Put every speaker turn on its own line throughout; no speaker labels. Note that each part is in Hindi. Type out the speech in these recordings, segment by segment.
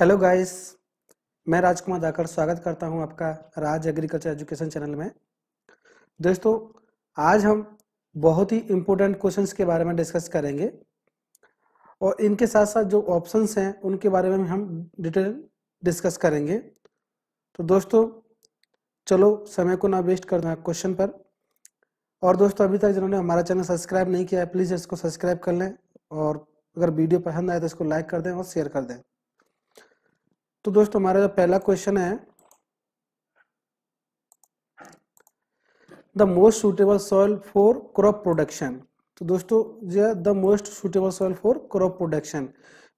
हेलो गाइस मैं राजकुमार दाकर स्वागत करता हूं आपका राज एग्रीकल्चर एजुकेशन चैनल में दोस्तों आज हम बहुत ही इम्पोर्टेंट क्वेश्चंस के बारे में डिस्कस करेंगे और इनके साथ साथ जो ऑप्शंस हैं उनके बारे में हम डिटेल डिस्कस करेंगे तो दोस्तों चलो समय को ना वेस्ट करना क्वेश्चन पर और दोस्तों अभी तक जिन्होंने हमारा चैनल सब्सक्राइब नहीं किया है प्लीज़ इसको सब्सक्राइब कर लें और अगर वीडियो पसंद आए तो इसको लाइक कर दें और शेयर कर दें तो दोस्तों हमारा जो पहला क्वेश्चन है the most suitable soil for crop production तो दोस्तों जो the most suitable soil for crop production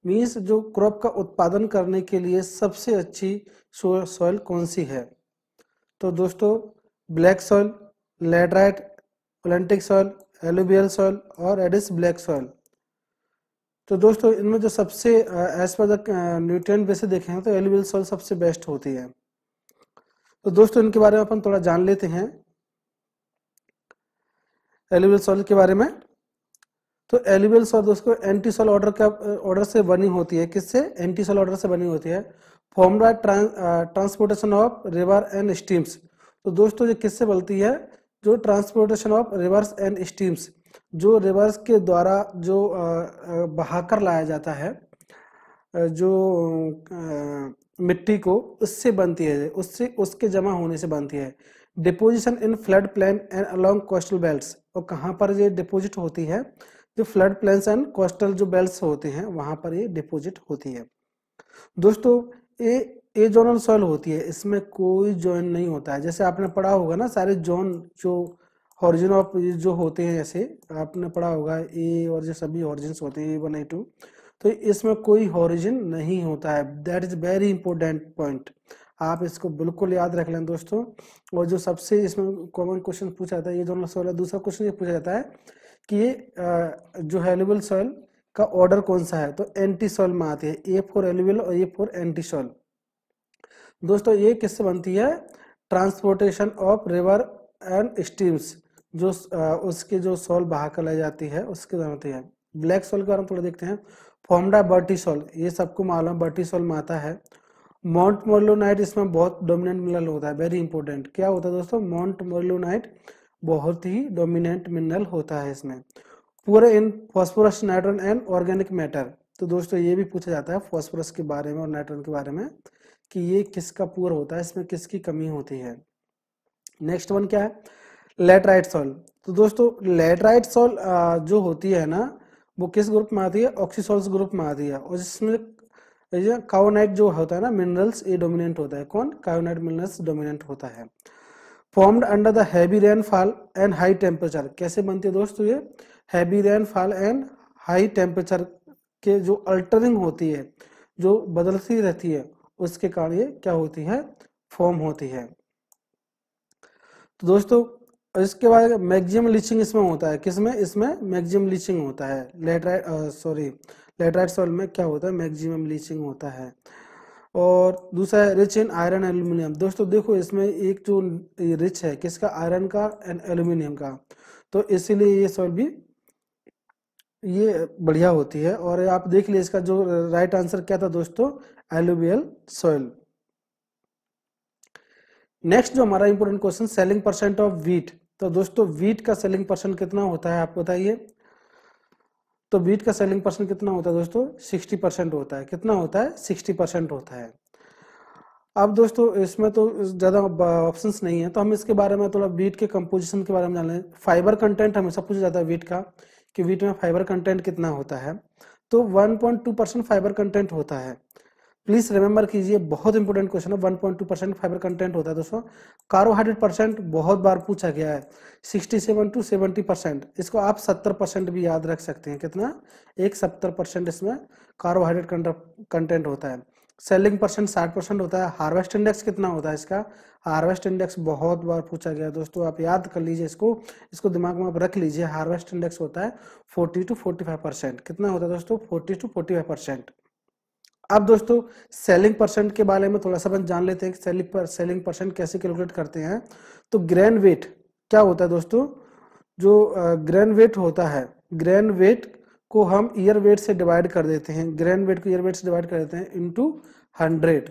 means जो क्रॉप का उत्पादन करने के लिए सबसे अच्छी सॉइल कौन सी है तो दोस्तों ब्लैक सॉइल लेडराइट ओलेंटिक सॉइल एलोबियल सॉइल और एडिस ब्लैक सॉइल तो दोस्तों इनमें जो सबसे एज पर द वैसे देखे हैं तो एलिविल सॉइल सबसे बेस्ट होती है तो दोस्तों इनके बारे में अपन थोड़ा जान लेते हैं एलिविल सॉइल के बारे में तो एलिविल सॉल दोस्तों एंटी सॉल ऑर्डर का ऑर्डर से बनी होती है किससे एंटी सॉल ऑर्डर से बनी होती है form transportation of river and streams तो दोस्तों ये किससे बनती है जो transportation of rivers and streams जो रिवर्स के द्वारा जो बहाकर लाया जाता है जो मिट्टी को उससे बनती है उससे उसके जमा होने से बनती है deposition in flood plain and along coastal belt और कहाँ पर ये डिपोजिट होती है जो फ्लड प्लान्स एंड कोस्टल जो बेल्ट होते हैं वहाँ पर ये डिपोजिट होती है दोस्तों ये ए जोनल सॉइल होती है इसमें कोई जोन नहीं होता है जैसे आपने पढ़ा होगा ना सारे जोन जो ऑरिजिन ऑफ जो होते हैं ऐसे आपने पढ़ा होगा ए और जो सभी ऑरिजिन होते हैं ए वन ए टू तो इसमें कोई ऑरिजिन नहीं होता है that is very important point आप इसको बिल्कुल याद रख लें दोस्तों और जो सबसे इसमें कॉमन क्वेश्चन पूछा जाता है ये दोनों सवाल दूसरा क्वेश्चन ये पूछा जाता है कि ये जो हेलिबल सॉइल का ऑर्डर कौन सा है तो एंटी सॉइल में आती है ए फोर एलिबल और ए फोर एंटी सॉइल दोस्तों ये किससे बनती है transportation of river and streams जो उसकी जो सोल बाहर कर लाई जाती है उसके दम होती तो है ब्लैक सोल के बारे में थोड़ा देखते हैं फॉर्मडा बर्टिसोल ये सबको मालूम है बर्टिसोल में आता है माउंट मोरलोनाइट इसमें बहुत डोमिनेंट मिनरल होता है वेरी इंपॉर्टेंट क्या होता है दोस्तों माउंट मोरलोनाइट बहुत ही डोमिनेंट मिनरल होता है इसमें poor in phosphorus nitrogen and organic matter तो दोस्तों ये भी पूछा जाता है फॉस्फोरस के बारे में और नाइट्रोन के बारे में कि ये किसका पूर होता है इसमें किसकी कमी होती है नेक्स्ट वन क्या है लेटराइट सॉल तो दोस्तों लेटराइट सॉल जो होती है ना वो किस ग्रुप में आती है ऑक्सीसोल्स ग्रुप में आती है और जिसमें काओनाइट जो होता है ना मिनरल्स ये डोमिनेंट होता है कौन काओनाइट मिनरल्स डोमिनेंट होता है formed under the heavy rainfall and high temperature कैसे बनती है दोस्तों ये heavy rainfall and high temperature के जो अल्टरिंग होती है जो बदलती रहती है उसके कारण ये क्या होती है फॉर्म होती है तो दोस्तों और इसके बाद मैक्सिमम लीचिंग इसमें होता है किसमें इसमें मैक्सिमम लीचिंग होता है लेटराइट सॉरी लेटराइट सॉइल में क्या होता है मैक्सिमम लीचिंग होता है और दूसरा है रिच इन आयरन एल्यूमिनियम दोस्तों देखो इसमें एक जो रिच है किसका आयरन का एंड एल्यूमिनियम का तो इसीलिए ये सॉइल भी ये बढ़िया होती है और आप देख लीजिए इसका जो राइट आंसर क्या था दोस्तों एलुवियल सॉइल नेक्स्ट जो हमारा important question shelling percent of wheat तो दोस्तों वीट का सेलिंग परसेंट कितना होता है आप बताइए तो वीट का सेलिंग परसेंट कितना होता है दोस्तों सिक्सटी परसेंट होता है कितना होता है सिक्सटी परसेंट होता है अब दोस्तों इसमें तो ज़्यादा ऑप्शन नहीं है तो हम इसके बारे में थोड़ा वीट के कंपोजिशन के बारे में जान लें फाइबर कंटेंट हमेशा पूछा जाता है वीट का कि वीट में फाइबर कंटेंट कितना होता है तो 1.2 परसेंट फाइबर कंटेंट होता है प्लीज रिमेंबर कीजिए बहुत इंपॉर्टेंट क्वेश्चन है 1.2 परसेंट फाइबर कंटेंट होता है दोस्तों कार्बोहाइड्रेट परसेंट बहुत बार पूछा गया है 67 टू 70 परसेंट इसको आप 70 परसेंट भी याद रख सकते हैं कितना एक सत्तर परसेंट इसमें कार्बोहाइड्रेट कंटेंट होता है सेलिंग परसेंट साठ परसेंट होता है हार्वेस्ट इंडेक्स कितना होता है इसका हार्वेस्ट इंडेक्स बहुत बार पूछा गया दोस्तों आप याद कर लीजिए इसको इसको दिमाग में आप रख लीजिए हार्वेस्ट इंडेक्स होता है forty to forty five percent कितना होता है दोस्तों फोर्टी टू फोर्टी अब दोस्तों सेलिंग परसेंट के बारे में थोड़ा सा अपन जान लेते हैं सेलिंग पर सेलिंग परसेंट कैसे कैलकुलेट करते हैं तो ग्रैन वेट क्या होता है दोस्तों जो ग्रैन वेट होता है ग्रैन वेट को हम ईयर वेट से डिवाइड कर देते हैं ग्रैन वेट को ईयर वेट से डिवाइड कर देते हैं इंटू हंड्रेड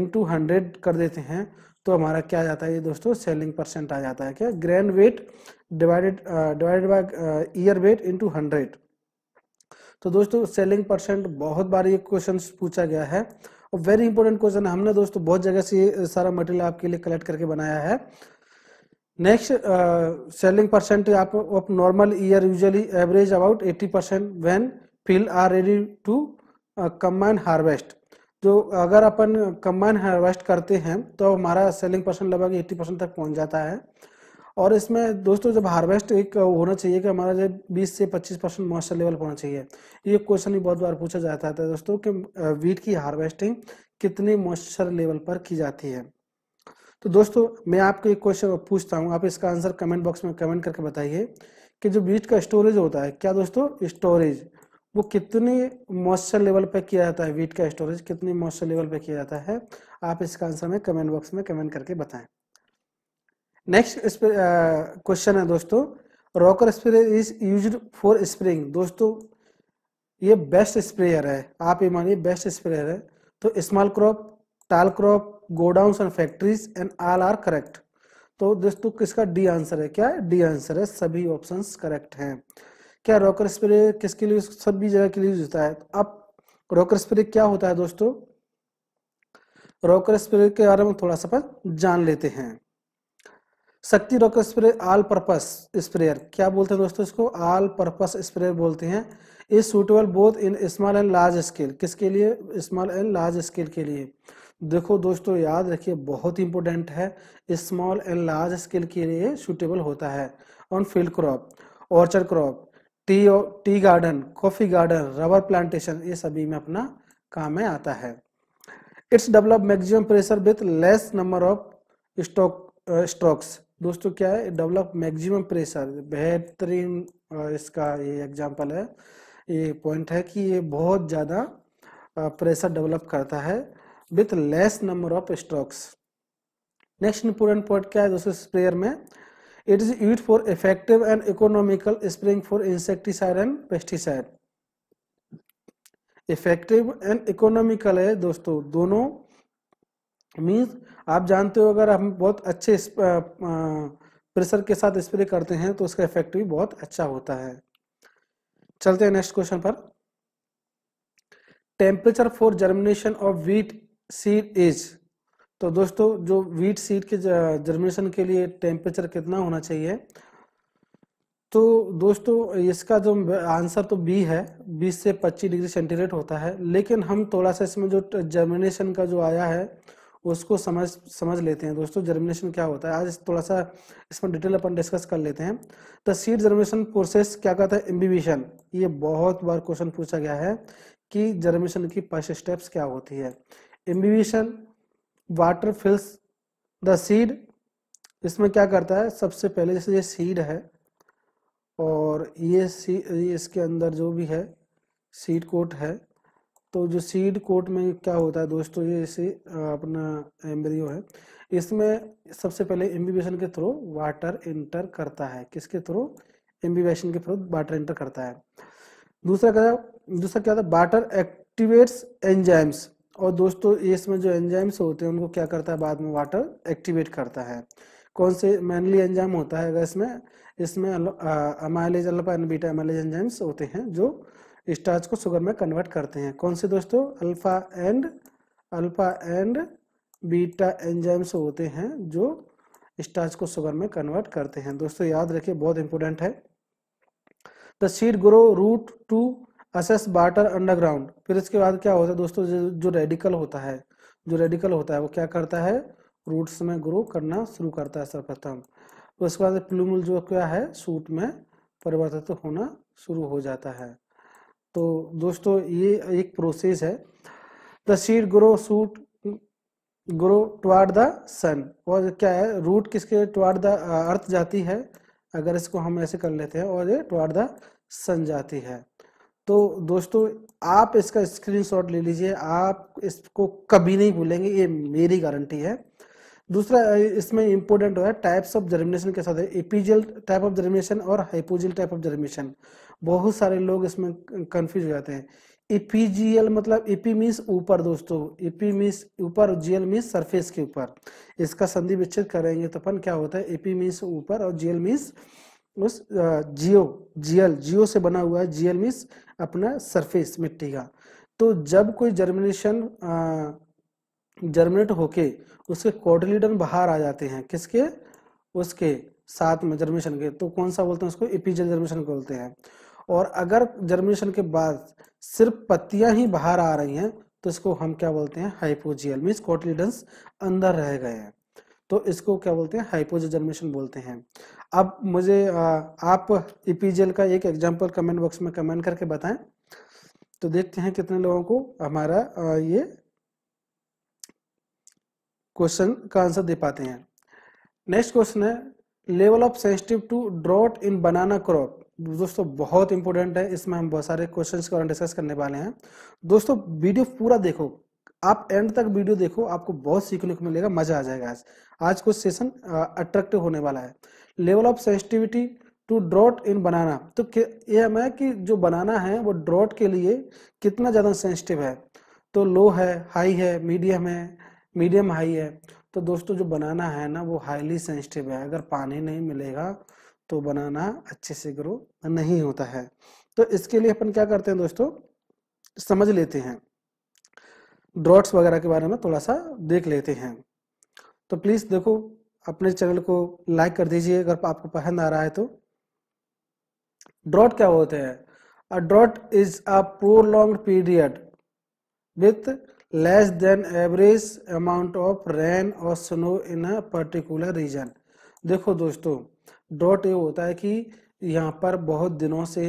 इंटू हंड्रेड कर देते हैं तो हमारा क्या जाता है ये दोस्तों सेलिंग परसेंट आ जाता है क्या grain weight divided divided by ear weight into hundred तो दोस्तों सेलिंग परसेंट बहुत बार ये क्वेश्चन पूछा गया है और वेरी इंपॉर्टेंट क्वेश्चन है हमने दोस्तों बहुत जगह से सारा मटेरियल आपके लिए कलेक्ट करके बनाया है नेक्स्ट सेलिंग परसेंट आप of normal ear usually average about 80 percent when fields are ready to combine harvest जो अगर अपन कम्बाइन हार्वेस्ट करते हैं तो हमारा सेलिंग परसेंट लगभग 80 परसेंट तक पहुंच जाता है और इसमें दोस्तों जब हार्वेस्ट एक होना चाहिए कि हमारा जब 20 से 25 परसेंट मॉइस्चर लेवल होना चाहिए ये क्वेश्चन भी बहुत बार पूछा जाता है दोस्तों कि वीट की हार्वेस्टिंग कितने मॉइस्चर लेवल पर की जाती है तो दोस्तों मैं आपको एक क्वेश्चन पूछता हूँ आप इसका आंसर कमेंट बॉक्स में कमेंट करके बताइए कि जो वीट का स्टोरेज होता है क्या दोस्तों स्टोरेज वो कितने मॉइस्चर लेवल पर किया जाता है वीट का स्टोरेज कितने मॉइस्चर लेवल पर किया जाता है आप इसका आंसर में कमेंट बॉक्स में कमेंट करके बताएं नेक्स्ट क्वेश्चन uh, है दोस्तों rocker spray is use for spraying दोस्तों ये बेस्ट स्प्रेयर है आप ये मानिए बेस्ट स्प्रेयर है तो small crop tall crop godown and factories and all are correct तो दोस्तों किसका डी आंसर है क्या डी आंसर है सभी ऑप्शन करेक्ट हैं क्या रॉकर स्प्रे किसके लिए सभी जगह के लिए यूज होता है अब रॉकर स्प्रे क्या होता है दोस्तों रॉकर स्प्रे के बारे में थोड़ा सा जान लेते हैं शक्ति rock spray all purpose sprayer क्या बोलते हैं दोस्तों इसको ऑल पर्पस स्प्रेयर बोलते हैं is suitable both in small and large scale किसके लिए स्मॉल एंड लार्ज स्केल के लिए देखो दोस्तों याद रखिए बहुत इंपॉर्टेंट है स्मॉल एंड लार्ज स्केल के लिए सूटेबल होता है on field crop orchard crop tea tea garden coffee garden rubber plantation ये सभी में अपना काम में आता है it's develop maximum pressure with less number of stock strokes दोस्तों क्या है डेवलप मैक्सिमम प्रेशर बेहतरीन इसका ये एग्जांपल है ये पॉइंट है कि ये बहुत ज़्यादा प्रेशर डेवलप करता है with less number of strokes next important point क्या है दोस्तों स्प्रेयर में it is use for effective and economical spraying for insecticide and pesticide effective and economical है दोस्तों दोनों मीन्स आप जानते हो अगर हम बहुत अच्छे प्रेशर के साथ स्प्रे करते हैं तो उसका इफेक्ट भी बहुत अच्छा होता है चलते हैं नेक्स्ट क्वेश्चन पर temperature for germination of wheat seed is तो दोस्तों जो वीट सीड के जर्मिनेशन के लिए टेम्परेचर कितना होना चाहिए तो दोस्तों इसका जो आंसर तो बी है 20 से 25 डिग्री सेंटीग्रेड होता है लेकिन हम थोड़ा सा इसमें जो जर्मिनेशन का जो आया है उसको समझ समझ लेते हैं दोस्तों जर्मिनेशन क्या होता है आज थोड़ा सा इसमें डिटेल अपन डिस्कस कर लेते हैं द सीड जर्मिनेशन प्रोसेस क्या कहता है एम्बिबिशन ये बहुत बार क्वेश्चन पूछा गया है कि जर्मिनेशन की फर्स्ट स्टेप्स क्या होती है imbibition water fills the seed इसमें क्या करता है सबसे पहले जैसे ये सीड है और ये सी ये इसके अंदर जो भी है सीड कोट है तो जो सीड कोट में क्या होता है दोस्तों ये इसे अपना एम्ब्रियो है इसमें सबसे पहले एम्बिबेशन के थ्रू वाटर एंटर करता है किसके थ्रू एम्बिबेशन के थ्रू वाटर एंटर करता है दूसरा क्या दूसरा क्या होता है वाटर एक्टिवेट्स एंजाइम्स और दोस्तों इसमें जो एंजाइम्स होते हैं उनको क्या करता है बाद में वाटर एक्टिवेट करता है कौन से मेनली एंजाइम होता है अगर इसमें इसमें amylase alpha and beta amylase enzymes होते हैं जो स्टार्च को शुगर में कन्वर्ट करते हैं कौन से दोस्तों alpha and alpha and beta enzymes होते हैं जो स्टार्च को शुगर में कन्वर्ट करते हैं दोस्तों याद रखिए बहुत इंपॉर्टेंट है the seed grow root to access water underground फिर इसके बाद क्या होता है दोस्तों जो रेडिकल होता है जो रेडिकल होता है वो क्या करता है रूट्स में ग्रो करना शुरू करता है सर्वप्रथम उसके बाद प्लूमल जो क्या है सूट में परिवर्तित होना शुरू हो जाता है तो दोस्तों ये एक प्रोसेस है the seed grow shoot grow toward the sun और क्या है रूट किसके टुवार्ड द अर्थ जाती है अगर इसको हम ऐसे कर लेते हैं और ये टुवार्ड द सन जाती है तो दोस्तों आप इसका स्क्रीनशॉट ले लीजिए आप इसको कभी नहीं भूलेंगे ये मेरी गारंटी है दूसरा इसमें इंपॉर्टेंट है टाइप्स ऑफ जर्मिनेशन के साथ है एपीजियल टाइप ऑफ जर्मिनेशन और हाइपोजियल टाइप ऑफ जर्मिनेशन बहुत सारे लोग इसमें कंफ्यूज हो जाते हैं इपीजीएल e मतलब इपी e मीन्स ऊपर दोस्तों इपी e मीन्स ऊपर जीएल मीन्स सरफेस के ऊपर इसका संधि विच्छेद करेंगे तो अपन क्या होता है इपी मीन्स ऊपर और जीएल मीन्स उस जियो जीएल जियो से बना हुआ है जीएल मीन्स अपना सरफेस मिट्टी का तो जब कोई जर्मिनेशन जर्मिनेट होके उसके कॉटिलीडन बाहर आ जाते हैं किसके उसके साथ में जर्मिनेशन के तो कौन सा बोलते हैं उसको इपीजियल जर्मिनेशन बोलते हैं और अगर जर्मिनेशन के बाद सिर्फ पत्तियां ही बाहर आ रही हैं तो इसको हम क्या बोलते हैं हाइपोजियल मीन्स कोटिलिडन्स अंदर रह गए हैं तो इसको क्या बोलते हैं हाइपोज जर्मिनेशन बोलते हैं अब मुझे आ, आप ईपीजीएल e का एक एग्जाम्पल कमेंट बॉक्स में कमेंट करके बताएं तो देखते हैं कितने लोगों को हमारा आ, ये क्वेश्चन का आंसर दे पाते हैं नेक्स्ट क्वेश्चन है level of sensitive to drought in banana crop दोस्तों बहुत इंपॉर्टेंट है इसमें हम बहुत सारे क्वेश्चंस को डिस्कस करने वाले हैं दोस्तों वीडियो पूरा देखो आप एंड तक वीडियो देखो आपको बहुत सीखने को मिलेगा मजा आ जाएगा आज आज कुछ सेशन अट्रैक्टिव होने वाला है level of sensitivity to drought in banana तो यह है कि जो बनाना है वो ड्रॉट के लिए कितना ज़्यादा सेंसिटिव है तो लो है हाई है मीडियम है मीडियम हाई है तो दोस्तों जो बनाना है ना वो हाईली सेंसिटिव है अगर पानी नहीं मिलेगा तो बनाना अच्छे से ग्रो नहीं होता है तो इसके लिए अपन क्या करते हैं दोस्तों समझ लेते हैं ड्रॉट्स वगैरह के बारे में थोड़ा सा देख लेते हैं तो प्लीज़ देखो अपने चैनल को लाइक कर दीजिए अगर आपको पसंद आ रहा है तो ड्रॉट क्या होते हैं a drought is a prolong period with less than average amount of rain और snow in a particular region देखो दोस्तों डॉट ये होता है कि यहाँ पर बहुत दिनों से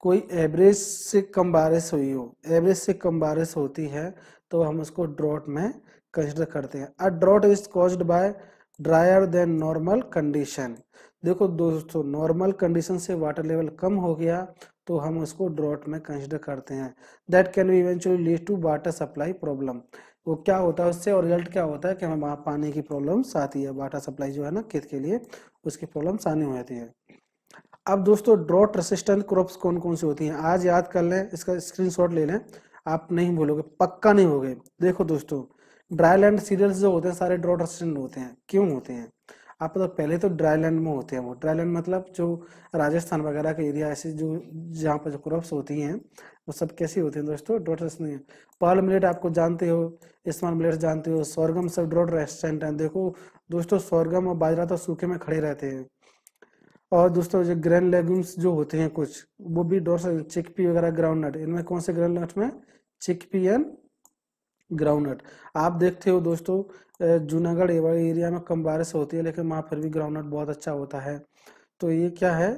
कोई एवरेज से कम बारिश हुई हो एवरेज से कम बारिश होती है तो हम उसको ड्रॉट में कंसिडर करते हैं a drought is caused by dryer than normal condition देखो दोस्तों नॉर्मल कंडीशन से वाटर लेवल कम हो गया तो हम उसको ड्रॉट में कंसिडर करते हैं that can be eventually lead to water supply problem वो क्या होता है उससे और रिजल्ट क्या होता है कि हमें वहाँ पानी की प्रॉब्लम्स आती है वाटर सप्लाई जो है ना खेत के लिए उसकी प्रॉब्लम्स आने हो जाती है अब दोस्तों ड्रॉट रेसिस्टेंट क्रॉप्स कौन कौन सी होती हैं आज याद कर लें इसका स्क्रीन ले लें आप नहीं भूलोगे पक्का नहीं हो देखो दोस्तों ड्राई लैंड सीरियल्स जो होते हैं सारे ड्रॉट रेसिस्टेंट होते हैं क्यों होते हैं आप तो पहले तो ड्राई लैंड में होते हैं वो ड्राई लैंड मतलब जो राजस्थान वगैरह के एरिया ऐसे जो जहाँ पर जो क्रॉप्स होती हैं वो सब कैसी होती हैं दोस्तों ड्रॉट रेस्टेंट पर्ल मिलेट आपको जानते हो स्मॉल मिलेट जानते हो सोरगम सब ड्रॉट रेस्टेंट हैं देखो दोस्तों सोरगम और बाजरा तो सूखे में खड़े रहते हैं और दोस्तों जो ग्रैन लेगुम्स जो होते हैं कुछ वो भी डोर चिकपी वगैरह ग्राउंड नट इनमें कौन से ग्रैन नट में चिकपी एंड ग्राउंड नट आप देखते हो दोस्तों जूनागढ़ एरिया में कम बारिश होती है लेकिन वहाँ फिर भी ग्राउंड नट बहुत अच्छा होता है तो ये क्या है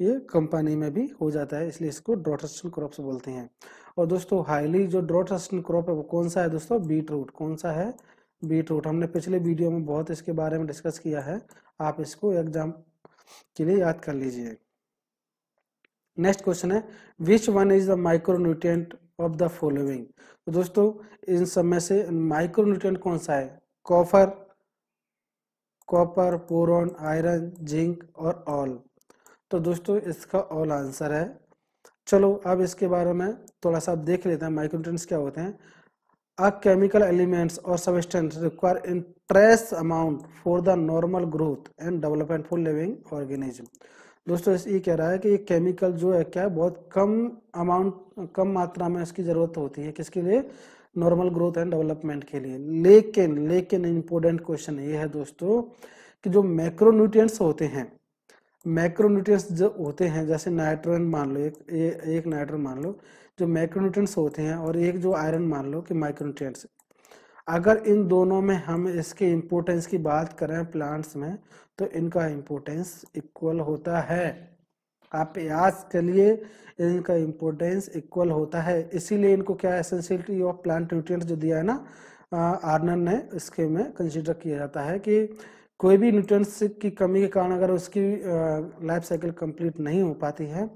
ये कम पानी में भी हो जाता है इसलिए इसको ड्रॉट रस्टन क्रॉप्स बोलते हैं और दोस्तों हाईली जो ड्रॉट रस्टन क्रॉप है वो कौन सा है दोस्तों बीट रूट कौन सा है बीट रूट हमने पिछले वीडियो में बहुत इसके बारे में डिस्कस किया है आप इसको एग्जाम के लिए याद कर लीजिए नेक्स्ट क्वेश्चन है which one is the micronutrient of the following तो दोस्तों इन सब में से माइक्रोन्यूट्रिएंट कौन सा है copper copper boron iron zinc और ऑल तो दोस्तों इसका ऑल आंसर है चलो अब इसके बारे में थोड़ा सा देख लेते हैं माइक्रोन्यूट्रंस क्या होते हैं अ केमिकल एलिमेंट्स और substance require in trace amount for the normal growth and development for living organism दोस्तों ये कह रहा है कि ये केमिकल जो है क्या बहुत कम अमाउंट कम मात्रा में इसकी ज़रूरत होती है किसके लिए नॉर्मल ग्रोथ एंड डेवलपमेंट के लिए लेकिन लेकिन इम्पोर्टेंट क्वेश्चन ये है दोस्तों कि जो मैक्रोन्यूट्रिएंट्स होते हैं मैक्रोन्यूट्रिएंट्स जो होते हैं जैसे नाइट्रोजन मान लो एक ए, एक नाइट्रोजन मान लो जो मैक्रोन्यूट्रिएंट्स होते हैं और एक जो आयरन मान लो कि माइक्रोन्यूट्रिएंट्स अगर इन दोनों में हम इसके इम्पोर्टेंस की बात करें प्लांट्स में तो इनका इम्पोर्टेंस इक्वल होता है आप प्याज के लिए इनका इम्पोर्टेंस इक्वल होता है इसीलिए इनको क्या एसेंशियलिटी ऑफ प्लांट न्यूट्रिएंट जो दिया है ना आर्नर ने इसके में कंसिडर किया जाता है कि कोई भी न्यूट्रिएंट्स की कमी के कारण अगर उसकी लाइफ साइकिल कंप्लीट नहीं हो पाती है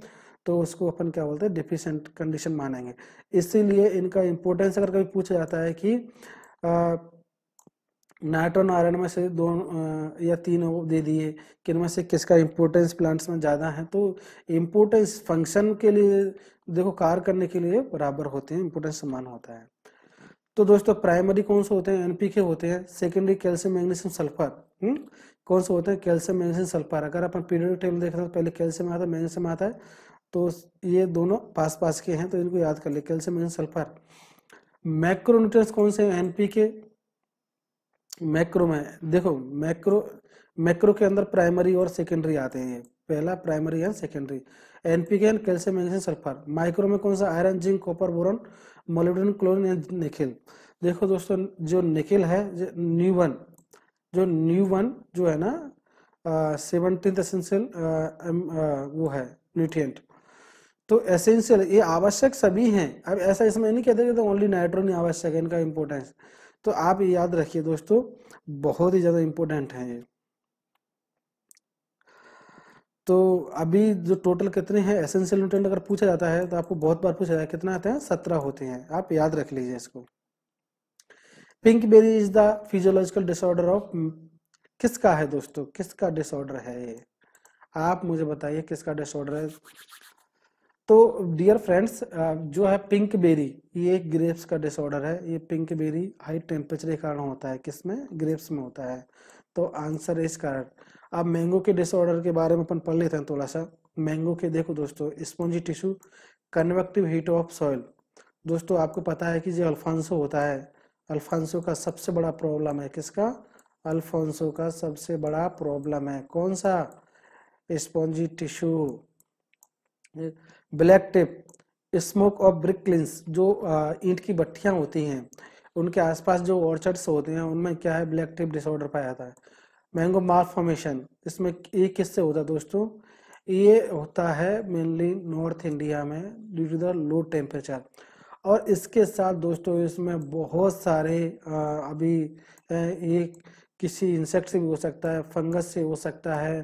तो उसको अपन क्या बोलते हैं डिफिशेंट कंडीशन मानेंगे इसीलिए इनका इम्पोर्टेंस अगर कभी पूछा जाता है कि नाइट्रोन आयरन में से दो या तीन वो दे दिए कि इनमें से किसका इम्पोर्टेंस प्लांट्स में ज़्यादा है तो इम्पोर्टेंस फंक्शन के लिए देखो कार्य करने के लिए बराबर होते हैं इम्पोर्टेंस समान होता है तो दोस्तों प्राइमरी कौन से होते हैं एनपीके होते हैं सेकेंडरी कैल्शियम मैग्नीशियम सल्फर कौन से होते हैं कैल्शियम मैग्नीशियम सल्फर अगर अपन पीरियड टेबल देख रहे हैं तो पहले कैल्शियम आता है मैग्नीशियम आता है तो ये दोनों पास पास के हैं तो इनको याद कर ले कैल्शियम मैग्नीशियम सल्फर मैक्रोन्यूट्रिएंट्स कौन से हैं के मैक्रो में देखो मैक्रो मैक्रो के अंदर प्राइमरी और सेकेंडरी आते हैं पहला primary and secondary NPK and calcium magnesium sulphur micro में कौन सा iron zinc copper boron molybdenum chlorine and nickel देखो दोस्तों जो निखिल है न्यू वन जो न्यू वन जो है ना सेवनटीन एसेंशियल वो है न्यूट्रिएंट तो एसेंशियल ये आवश्यक सभी हैं अब ऐसा इसमें नहीं कहते तो ओनली नाइट्रोन आवश्यक है इनका इंपोर्टेंस तो आप याद रखिए दोस्तों बहुत ही ज़्यादा इम्पोर्टेंट है ये तो अभी जो टोटल कितने हैं एसेंशियल न्यूट्रेंट अगर पूछा जाता है तो आपको बहुत बार पूछा जाता है कितना आते हैं सत्रह होते हैं आप याद रख लीजिए इसको pink berry is the physiological disorder of किसका है दोस्तों किसका डिसऑर्डर है ये आप मुझे बताइए किसका डिसऑर्डर है तो डियर फ्रेंड्स जो है पिंक बेरी ये एक ग्रेप्स का डिसऑर्डर है ये पिंक बेरी हाई टेम्परेचर के कारण होता है किस में ग्रेप्स में होता है तो आंसर है इस कारण अब मैंगो के डिसऑर्डर के बारे में अपन पढ़ लेते हैं थोड़ा सा मैंगो के देखो दोस्तों spongy tissue convective heat of soil दोस्तों आपको पता है कि जो अल्फांसो होता है अल्फांसो का सबसे बड़ा प्रॉब्लम है किसका अल्फांसो का सबसे बड़ा प्रॉब्लम है कौन सा spongy tissue black tip smoke of brick kilns जो ईंट की भट्टियाँ होती हैं उनके आसपास जो ऑर्चर्ड्स होते हैं उनमें क्या है ब्लैक टेप डिसऑर्डर पाया जाता है मैंगो मार्क फॉर्मेशन इसमें ये किससे होता है दोस्तों ये होता है मेनली नॉर्थ इंडिया में due to the low temperature और इसके साथ दोस्तों इसमें बहुत सारे अभी ये किसी इंसेक्ट से भी हो सकता है फंगस से हो सकता है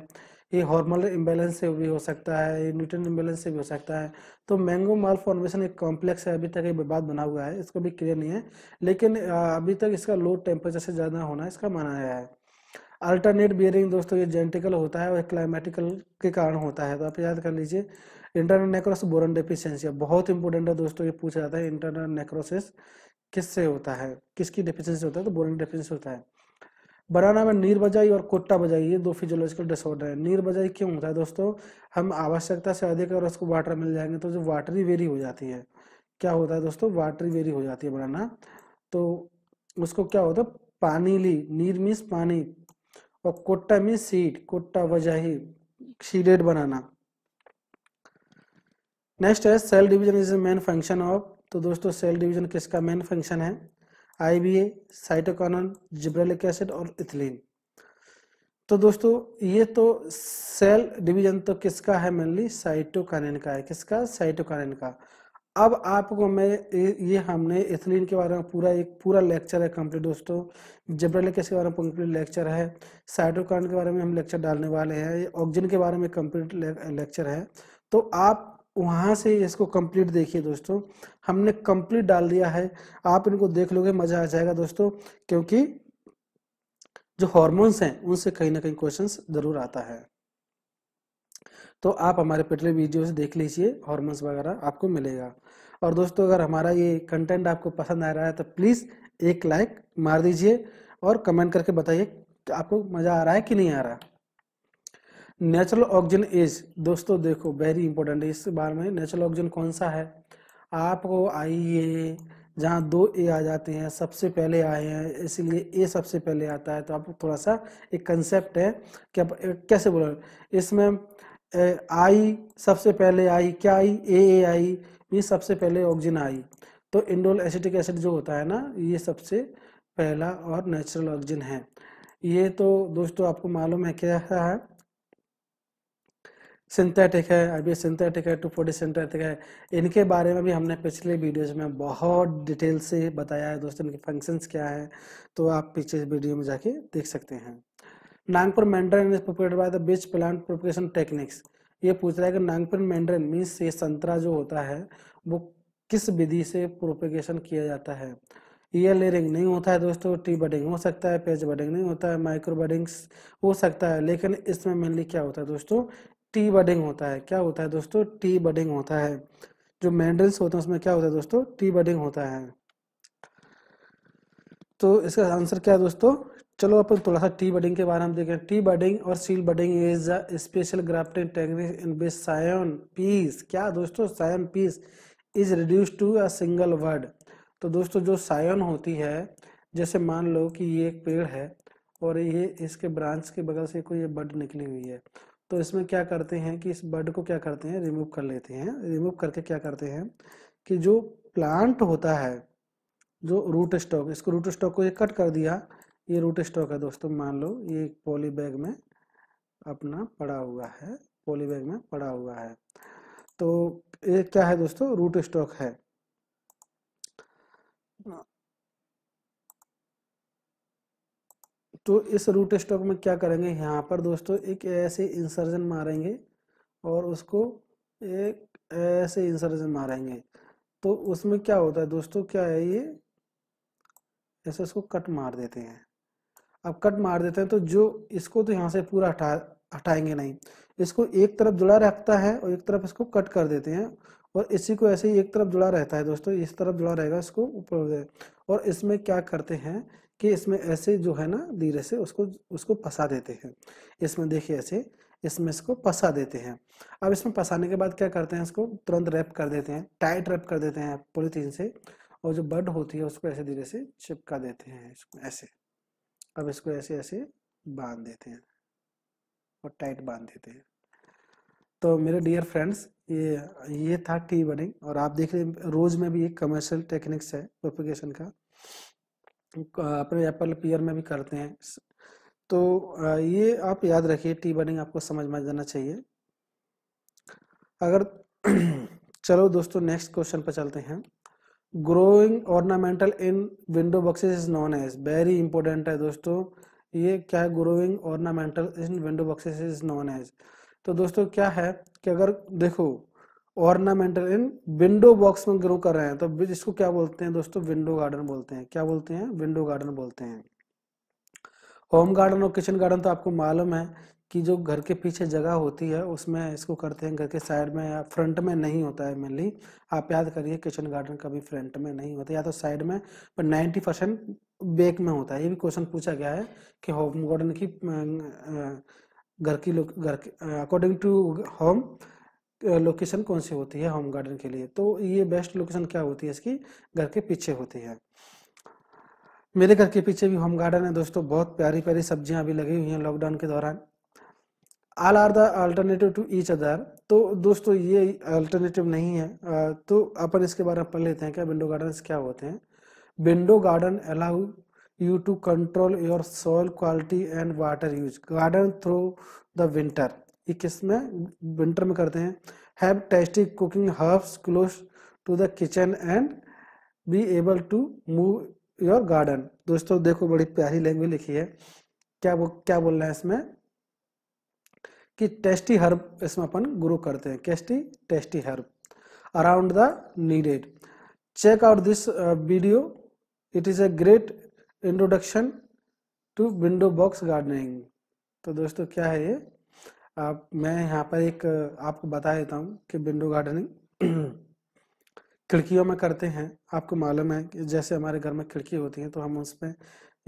ये हार्मोनल इम्बेलेंस से भी हो सकता है ये न्यूट्रन इम्बेलेंस से भी हो सकता है तो मैंगो माल फॉर्मेशन एक कॉम्प्लेक्स है अभी तक ये विवाद बना हुआ है इसको भी क्लियर नहीं है लेकिन अभी तक इसका लो टेम्परेचर से ज़्यादा होना इसका माना गया है अल्टरनेट बियरिंग दोस्तों ये जेंटिकल होता है और क्लाइमेटिकल के कारण होता है तो आप याद कर लीजिए इंटरनल नेक्रोस बोरन डिफिशियंसी बहुत इंपॉर्टेंट है दोस्तों ये पूछा जाता है इंटरनल नेक्रोसिस किससे होता है किसकी डिफिशियंसी होता है तो बोरन डिफिशियंसी होता है बराना में बजाई और कोट्टा बजाई ये दो फिजियोलॉजिकल डिसऑर्डर है बजाई क्यों होता है दोस्तों हम आवश्यकता से अधिक अगर उसको वाटर मिल जाएंगे तो जो वाटरी वेरी हो जाती है क्या होता है दोस्तों वाटरी वेरी हो जाती है बनाना तो उसको क्या होता है पानी ली नीर मीन्स पानी और कोट्टा मीन्स सीड कोट्टा वजाही सीडेड बनाना नेक्स्ट है cell division is main function of तो दोस्तों सेल डिवीजन किसका मेन फंक्शन है आईबीए साइटोकानन जिब्रेलिक एसिड और इथिलीन तो दोस्तों ये तो सेल डिवीजन तो किसका है मेनली साइटोकानिन का है किसका साइटोकानिन का अब आपको मैं ये हमने इथिलीन के बारे में पूरा एक पूरा लेक्चर है कंप्लीट दोस्तों जिब्रेलिक एसिड के बारे में कंप्लीट लेक्चर है साइटोकान के बारे में हम लेक्चर डालने वाले हैं ऑक्सीजन के बारे में कंप्लीट लेक्चर है तो आप वहाँ से इसको कंप्लीट देखिए दोस्तों हमने कंप्लीट डाल दिया है आप इनको देख लोगे मज़ा आ जाएगा दोस्तों क्योंकि जो हॉर्मोन्स हैं उनसे कहीं ना कहीं क्वेश्चंस ज़रूर आता है तो आप हमारे पिछले से देख लीजिए हॉर्मोन्स वगैरह आपको मिलेगा और दोस्तों अगर हमारा ये कंटेंट आपको पसंद आ रहा है तो प्लीज़ एक लाइक मार दीजिए और कमेंट करके बताइए आपको मज़ा आ रहा है कि नहीं आ रहा है नेचुरल ऑक्सीजन इज दोस्तों देखो वेरी इंपॉर्टेंट इस बार में नेचुरल ऑक्सीजन कौन सा है आपको आइए जहाँ दो ए आ जाते हैं सबसे पहले आए हैं इसलिए ए सबसे पहले आता है तो आप थोड़ा सा एक कंसेप्ट है कि आप कैसे बोल इसमें आई सबसे पहले आई क्या आई ए ए आई ये सबसे पहले ऑक्सीजन आई तो इंडोल एसिटिक एसिड जो होता है ना ये सबसे पहला और नेचुरल ऑक्सीजन है ये तो दोस्तों आपको मालूम है क्या है सिंथेटिक है अभी सिंथेटिक है टू फोर्टी सिंथेटिक है इनके बारे में भी हमने पिछले वीडियोस में बहुत डिटेल से बताया है दोस्तों इनके फंक्शंस क्या है तो आप पिछले वीडियो में जाके देख सकते हैं Nagpur mandarin is prepare by the बीज प्लांट प्रोपेशन टेक्निक्स ये पूछ रहा है कि नागपुर मैंड्रेन मीन्स ये संतरा जो होता है वो किस विधि से प्रोपेगेशन किया जाता है ईयर लेयरिंग नहीं होता है दोस्तों टी बडिंग हो सकता है पेज बडिंग नहीं होता है माइक्रो बडिंग्स हो सकता है लेकिन इसमें मेनली क्या होता है दोस्तों टी बडिंग होता है क्या होता है दोस्तों टी बडिंग होता है जो मेंडल्स होते हैं उसमें क्या होता है दोस्तों टी बडिंग होता है तो इसका आंसर क्या है दोस्तों चलो अपन थोड़ा सा टी बडिंग के बारे में देखें टी बडिंग और shield budding is a special grafting technique in which scion piece क्या दोस्तों scion piece is reduce to a single bud तो दोस्तों जो साइन होती है जैसे मान लो कि ये एक पेड़ है और ये इसके ब्रांच के बगल से कोई ये बड निकली हुई है तो इसमें क्या करते हैं कि इस बड को क्या करते हैं रिमूव कर लेते हैं रिमूव करके क्या करते हैं कि जो प्लांट होता है जो रूट स्टॉक इसको रूट स्टॉक को ये कट कर दिया ये रूट स्टॉक है दोस्तों मान लो ये पॉली बैग में अपना पड़ा हुआ है पॉली बैग में पड़ा हुआ है तो ये क्या है दोस्तों रूट स्टॉक है तो इस रूट स्टॉक में क्या करेंगे यहाँ पर दोस्तों एक ऐसे इंसर्जन मारेंगे और उसको एक ऐसे इंसर्जन मारेंगे तो उसमें क्या होता है दोस्तों क्या है ये ऐसे इसको कट मार देते हैं अब कट मार देते हैं तो जो इसको तो यहाँ से पूरा हटा हटाएंगे नहीं इसको एक तरफ जुड़ा रखता है और एक तरफ इसको कट कर देते हैं और इसी को ऐसे ही एक तरफ जुड़ा रहता है दोस्तों इस तरफ जुड़ा रहेगा इसको ऊपर और इसमें क्या करते हैं कि इसमें ऐसे जो है ना धीरे से उसको उसको फंसा देते हैं इसमें देखिए ऐसे इसमें इसको फंसा देते हैं अब इसमें फंसाने के बाद क्या करते हैं इसको तुरंत रैप कर देते हैं टाइट रैप कर देते हैं पोलिथीन से और जो बर्ड होती है उसको ऐसे धीरे से चिपका देते हैं इसको ऐसे अब इसको ऐसे ऐसे बांध देते हैं और टाइट बांध देते हैं तो मेरे डियर फ्रेंड्स ये ये था टी बनिंग और आप देख रहे रोज में भी एक कमर्शियल टेक्निक्स है प्रोपिगेशन का अपने एप्पल पियर में भी करते हैं तो ये आप याद रखिए टी बर्निंग आपको समझ में जाना चाहिए अगर चलो दोस्तों नेक्स्ट क्वेश्चन पर चलते हैं growing ornamental in window boxes is known as very important है दोस्तों ये क्या है growing ornamental in window boxes is known as तो दोस्तों क्या है कि अगर देखो ऑर्नामेंटल इन विंडो बॉक्स में ग्रो कर रहे हैं तो इसको क्या बोलते हैं दोस्तों विंडो गार्डन बोलते हैं क्या बोलते हैं विंडो गार्डन बोलते हैं होम गार्डन और किचन गार्डन तो आपको मालूम है कि जो घर के पीछे जगह होती है उसमें इसको करते हैं घर के साइड में या फ्रंट में नहीं होता है मेनली आप याद करिए किचन गार्डन कभी फ्रंट में नहीं होता या तो साइड में पर नाइन्टी परसेंट बेक में होता है ये भी क्वेश्चन पूछा गया है कि होम गार्डन की अं, अं, घर की लोग घर के अकॉर्डिंग टू होम लोकेशन कौन सी होती है होम गार्डन के लिए तो ये बेस्ट लोकेशन क्या होती है इसकी घर के पीछे होती है मेरे घर के पीछे भी होम गार्डन है दोस्तों बहुत प्यारी प्यारी सब्जियां अभी लगी हुई हैं लॉकडाउन के दौरान all are the alternative to each other तो दोस्तों ये अल्टरनेटिव नहीं है तो अपन इसके बारे में पढ़ लेते हैं क्या विंडो गार्डन क्या होते हैं window garden allow you to control your soil quality and water use garden through the winter ये किस में विंटर में करते हैं have tasty cooking herbs close to the kitchen and be able to move your garden दोस्तों देखो बड़ी प्यारी लैंग्वेज लिखी है क्या वो क्या बोल रहे हैं इसमें कि टेस्टी हर्ब इसमें अपन ग्रो करते हैं कैस्टी tasty herb around the needed check out this video it is a great introduction to window box gardening तो दोस्तों क्या है ये आप मैं यहाँ पर एक आपको बता देता हूँ कि विंडो गार्डनिंग खिड़कियों में करते हैं आपको मालूम है कि जैसे हमारे घर में खिड़की होती है तो हम उसमें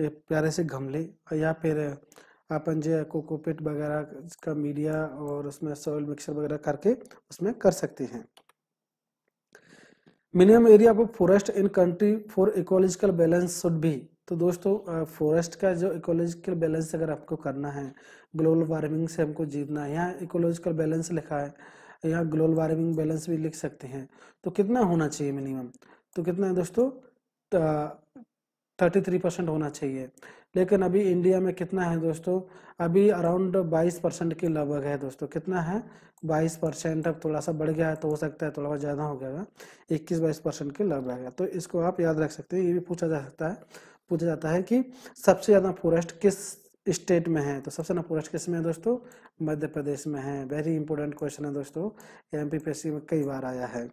प्यारे से गमले या फिर अपन जो कोकोपिट वगैरह का मीडिया और उसमें सॉइल मिक्सर वगैरह करके उसमें कर सकते हैं minimum area of forest in country for ecological balance should be तो दोस्तों फॉरेस्ट का जो इकोलॉजिकल बैलेंस अगर आपको करना है ग्लोबल वार्मिंग से हमको जीतना है यहाँ इकोलॉजिकल बैलेंस लिखा है यहाँ ग्लोबल वार्मिंग बैलेंस भी लिख सकते हैं तो कितना होना चाहिए मिनिमम तो कितना है दोस्तों थर्टी थ्री परसेंट होना चाहिए लेकिन अभी इंडिया में कितना है दोस्तों अभी अराउंड बाईस परसेंट के लगभग है दोस्तों कितना है बाईस परसेंट अब थोड़ा सा बढ़ गया है तो हो सकता है थोड़ा सा ज़्यादा हो गया इक्कीस बाईस परसेंट के लगभग है तो इसको आप याद रख सकते हैं ये भी पूछा जा सकता है पूछा जाता है कि सबसे ज़्यादा फॉरेस्ट किस स्टेट में है तो सबसे ज्यादा फॉरेस्ट किस में है दोस्तों मध्य प्रदेश में है वेरी इंपॉर्टेंट क्वेश्चन है दोस्तों एम में कई बार आया है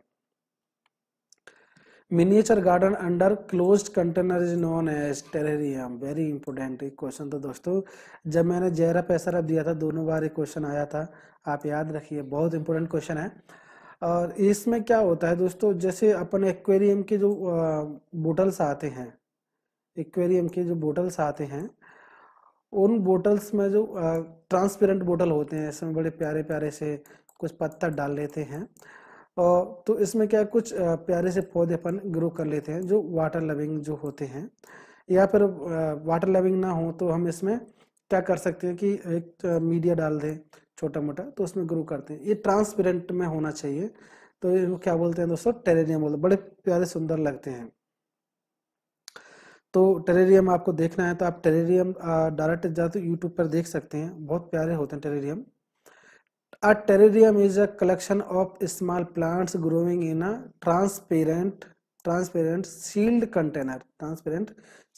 miniature garden under close container is known as terrarium very important एक क्वेश्चन तो दोस्तों जब मैंने जयरा पैसरफ दिया था दोनों बार एक क्वेश्चन आया था आप याद रखिए बहुत इंपॉर्टेंट क्वेश्चन है और इसमें क्या होता है दोस्तों जैसे अपन एक्वेरियम के जो बोटल्स आते हैं एक्वेरियम के जो बोटल्स आते हैं उन बोटल्स में जो ट्रांसपेरेंट बोटल होते हैं इसमें बड़े प्यारे प्यारे से कुछ पत्ता डाल लेते हैं और तो इसमें क्या कुछ प्यारे से पौधे अपन ग्रो कर लेते हैं जो वाटर लविंग जो होते हैं या फिर वाटर लविंग ना हो तो हम इसमें क्या कर सकते हैं कि एक मीडिया डाल दें छोटा मोटा तो उसमें ग्रो करते हैं ये ट्रांसपेरेंट में होना चाहिए तो क्या बोलते हैं दोस्तों टेरेनियम बोलते बड़े प्यारे सुंदर लगते हैं तो टेरेरियम आपको देखना है तो आप टेरेरियम डायरेक्ट जाते यूट्यूब पर देख सकते हैं बहुत प्यारे होते हैं terrarium a terrarium is a collection of small plants growing in a transparent transparent sealed container transparent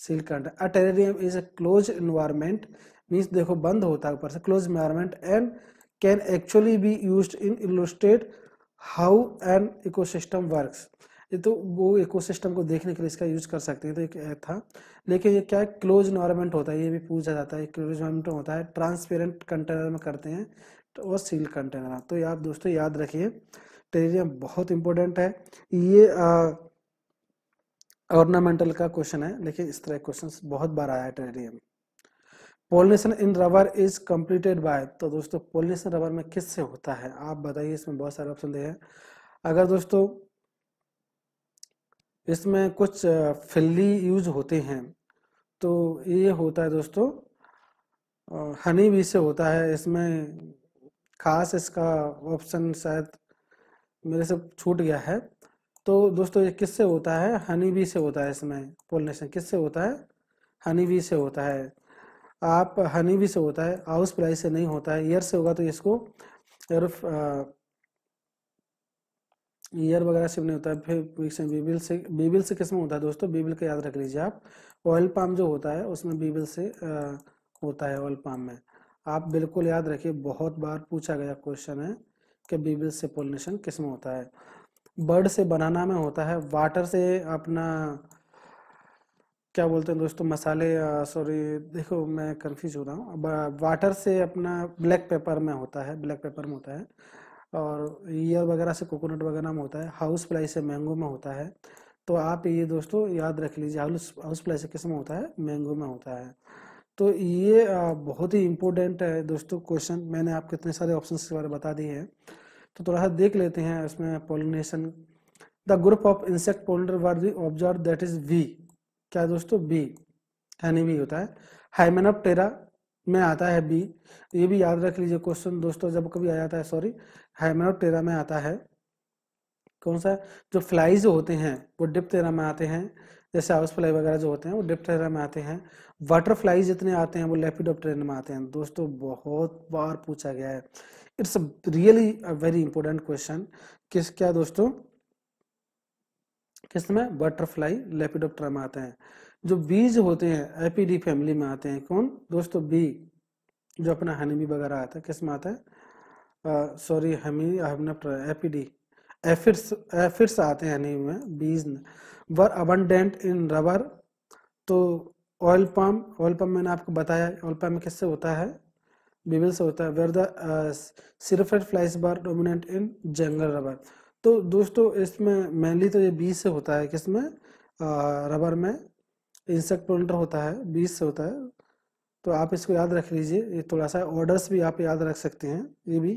sealed container a terrarium is a close environment means देखो बंद होता है ऊपर से close environment and can actually be use in illustrate how an ecosystem works ये तो वो इकोसिस्टम को देखने के लिए इसका यूज कर सकते हैं तो एक था लेकिन ये क्या क्लोज इन्वायरमेंट होता है ये भी पूछा जाता है क्लोज तो इन्वायरमेंट होता है ट्रांसपेरेंट कंटेनर में करते हैं और सील कंटेनर तो आप तो दोस्तों याद रखिए टेरेरियम बहुत इंपॉर्टेंट है ये ऑर्नामेंटल का क्वेश्चन है लेकिन इस तरह क्वेश्चन बहुत बार आया है terrarium pollination in rubber is completed by तो दोस्तों पोलिनेशन रबर में किससे होता है आप बताइए इसमें बहुत सारे ऑप्शन दे हैं अगर दोस्तों इसमें कुछ फिल्ली यूज होते हैं तो ये होता है दोस्तों हनी भी से होता है इसमें खास इसका ऑप्शन शायद मेरे से छूट गया है तो दोस्तों ये किससे होता है हनी बी से होता है इसमें पोलिनेशन किससे होता है हनी बी से होता है आप हनी बी से होता है हाउस प्लाई से नहीं होता है ईयर से होगा तो इसको ईयर वगैरह से नहीं होता है फिर बीबिल से बीबिल से किस में होता है दोस्तों बीबिल का याद रख लीजिए आप ऑयल पाम जो होता है उसमें बीबिल से आ, होता है ऑयल पाम में आप बिल्कुल याद रखिए बहुत बार पूछा गया क्वेश्चन है कि बीबिल से पोलिनेशन किस में होता है बर्ड से बनाना में होता है वाटर से अपना क्या बोलते हैं दोस्तों मसाले सॉरी देखो मैं कंफ्यूज हो रहा हूँ वाटर से अपना ब्लैक पेपर में होता है ब्लैक पेपर में होता है और ईयर वगैरह से कोकोनट वगैरह में होता है हाउस फ्लाई से मैंगो में होता है तो आप ये दोस्तों याद रख लीजिए हाउस हाउस फ्लाई से में होता है मैंगो में होता है तो ये बहुत ही इम्पोर्टेंट है दोस्तों क्वेश्चन मैंने आपको इतने सारे ऑप्शन के बारे में बता दिए हैं तो थोड़ा सा देख लेते हैं उसमें pollination the group of insect pollinator were we observe that is we क्या दोस्तों बी यानी बी होता है हाइमेनोप्टेरा में आता है बी ये भी याद रख लीजिए क्वेश्चन दोस्तों जब कभी आ जाता है सॉरी हेमनोटेरा में आता है कौन सा जो फ्लाई जो होते हैं वो डिप्टेरा में आते हैं जैसे हाउस फ्लाई वगैरह जो होते हैं वो डिप्टेरा में आते हैं वाटर फ्लाई जितने आते हैं वो लेपिडोप्टेरा में आते हैं दोस्तों बहुत बार पूछा गया है it's a really very important question किस क्या दोस्तों किस में बटरफ्लाई लेपिडोप्टरा में आते हैं जो बीज होते हैं एपीडी फैमिली में आते हैं कौन दोस्तों बी जो अपना हनी बी वगैरह आता है किस में आता है सॉरी हमी हमने एपीडी एफिड्स एफिड्स आते हैं हनी में bees were abundant in rubber तो ऑयल पम ऑयल पम मैंने आपको बताया ऑयल पम किससे होता है बीबल से होता है where the syrphid flies were dominant in jungle rubber तो दोस्तों इसमें मेनली तो ये बीज से होता है किसमें रबर में इंसेक्ट प्रोल्टर होता है बीज से होता है तो आप इसको याद रख लीजिए ये थोड़ा सा ऑर्डर्स भी आप याद रख सकते हैं ये भी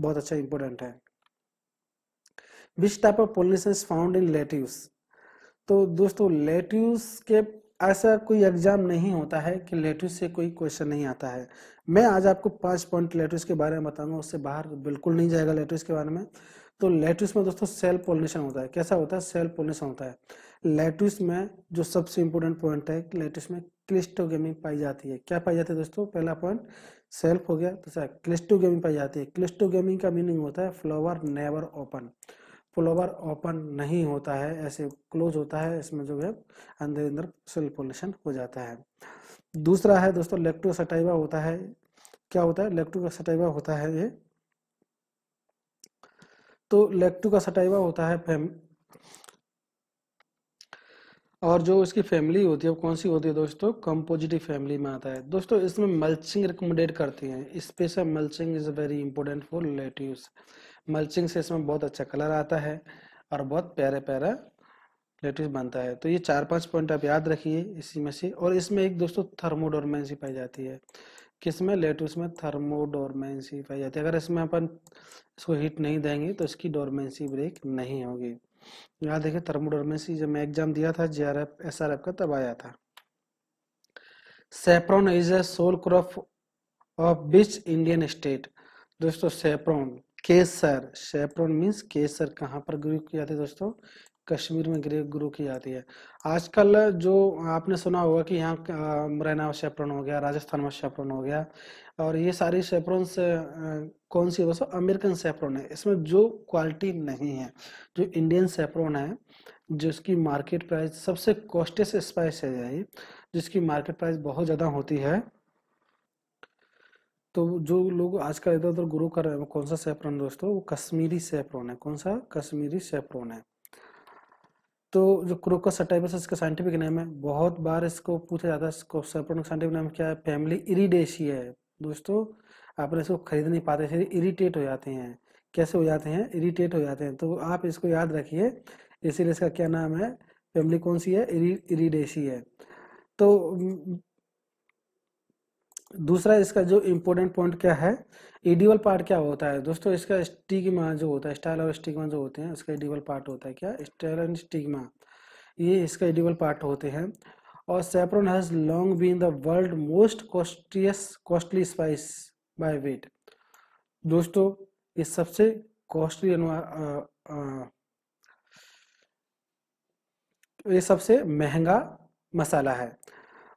बहुत अच्छा इंपॉर्टेंट है which type of pollination found in lettuce तो दोस्तों लेट्यूस के ऐसा कोई एग्जाम नहीं होता है कि लेट्यूस से कोई क्वेश्चन नहीं आता है मैं आज आपको पांच पॉइंट लेट्यूस के बारे में बताऊंगा उससे बाहर बिल्कुल नहीं जाएगा लेट्यूस के बारे में तो लेट्यूस में दोस्तों सेल्फ पोलिनेशन होता है कैसा होता है सेल्फ पोलिनेशन होता है लेट्यूस में जो सबसे इम्पोर्टेंट पॉइंट है लेट्यूस में क्लिस्टो गेमिंग पाई जाती है क्या पाई जाती है दोस्तों पहला पॉइंट सेल्फ हो गया दूसरा तो क्लिस्टो गेमिंग पाई जाती है क्लिस्टो गेमिंग का मीनिंग होता है flower never open flower open नहीं होता है ऐसे क्लोज होता है इसमें जो है अंदर अंदर सेल पोल्यूशन हो जाता है दूसरा है दोस्तों लेक्ट्रोसटाइवा होता है क्या होता है लेक्ट्रो का सटाइवा होता है ये तो लेक्टू का सटाइवा होता है और जो इसकी फैमिली होती है वो कौन सी होती है दोस्तों कंपोजिटिव फैमिली में आता है दोस्तों इसमें मल्चिंग रिकमेंडेड करती हैं special mulching is very important for lettuce mulching से इसमें बहुत अच्छा कलर आता है और बहुत प्यारा प्यारा लेट्यूस बनता है तो ये चार पांच पॉइंट आप याद रखिए इसी में से और इसमें एक दोस्तों थर्मोडोरमेंसी पाई जाती है किसमें लेट्यूस में थर्मोडोरमेंसी पाई जाती है अगर इसमें अपन इसको हीट नहीं देंगे तो इसकी डोरमेंसी ब्रेक नहीं होगी यहाँ देखे में से जब मैं एग्जाम दिया था J R F S R F का तब आया था saffron is a sole crop of which Indian state दोस्तों सेफ्रॉन केसर सेफ्रॉन मीन्स केसर कहाँ पर ग्रो किया था दोस्तों कश्मीर में ग्रे ग्रो की जाती है आजकल जो आपने सुना होगा कि यहाँ मुरैना में शेपरन हो गया राजस्थान में शेपरन हो गया और ये सारी शेपरन से कौन सी दोस्तों अमेरिकन सेफ्रॉन है इसमें जो क्वालिटी नहीं है जो इंडियन सेपरोन है जिसकी मार्केट प्राइस सबसे कॉस्टेस्ट स्पाइस है यही जिसकी मार्केट प्राइस बहुत ज़्यादा होती है तो जो लोग आजकल इधर उधर ग्रो कर रहे हैं वो कौन सा सेफ्रॉन दोस्तों वो कश्मीरी सेफ्रॉन है कौन सा कश्मीरी सेफ्रॉन है तो जो क्रोकस सटाइबस इसका साइंटिफिक नेम है बहुत बार इसको पूछा जाता है इसको सरपोर्ट साइंटिफिक नेम क्या है फैमिली इरीडेशी है दोस्तों आप इसको खरीद नहीं पाते इसलिए इरीटेट हो जाते हैं कैसे हो जाते हैं इरीटेट हो जाते हैं तो आप इसको याद रखिए इसीलिए इसका क्या नाम है फैमिली कौन सी है इरी इरीडेशी है तो दूसरा इसका जो इम्पोर्टेंट पॉइंट क्या है एडिबल पार्ट क्या होता है दोस्तों इसका स्टिग्मा जो होता है स्टाइल और स्टिग्मा जो होते हैं इसका एडिबल पार्ट होता है क्या स्टाइल एंड स्टिग्मा ये इसका एडिबल पार्ट होते हैं और saffron has long been the world most costliest costly spice by weight दोस्तों ये सबसे कॉस्टली ये सबसे महंगा मसाला है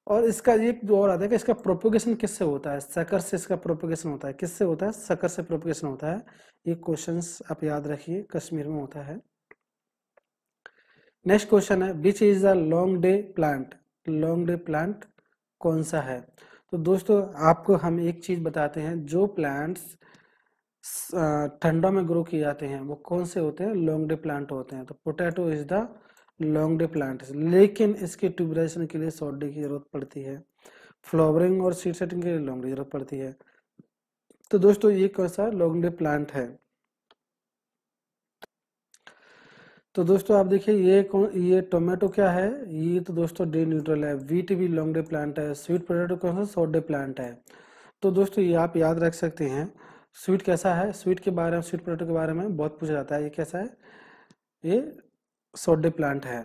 और इसका एक जो और आता है कि इसका प्रोपोगेशन किससे होता है सकर से इसका प्रोपोगेशन होता है किससे होता है सकर से प्रोपोगेशन होता है ये क्वेश्चंस आप याद रखिए कश्मीर में होता है नेक्स्ट क्वेश्चन है which is the long day plant long day plant कौन सा है तो दोस्तों आपको हम एक चीज बताते हैं जो प्लांट्स ठंडों में ग्रो किए जाते हैं वो कौन से होते हैं लॉन्ग डे प्लांट होते हैं तो potato is the long day plant लेकिन इसके ट्यूबराइजेशन के लिए शॉर्ट डे की जरूरत पड़ती है फ्लावरिंग और सीड सेटिंग के लिए लॉन्ग डे जरूरत पड़ती है तो दोस्तों ये कौन सा लॉन्ग डे प्लांट है तो दोस्तों आप देखिए ये कौन ये टोमेटो क्या है ये तो दोस्तों डे न्यूट्रल है वीट भी लॉन्ग डे प्लांट है स्वीट पोटेटो कौन सा शॉर्ट डे प्लांट है तो दोस्तों ये आप याद रख सकते हैं स्वीट कैसा है स्वीट के बारे में स्वीट पोटेटो के बारे में बहुत पूछा जाता है ये कैसा है ये शॉर्ट डे प्लांट है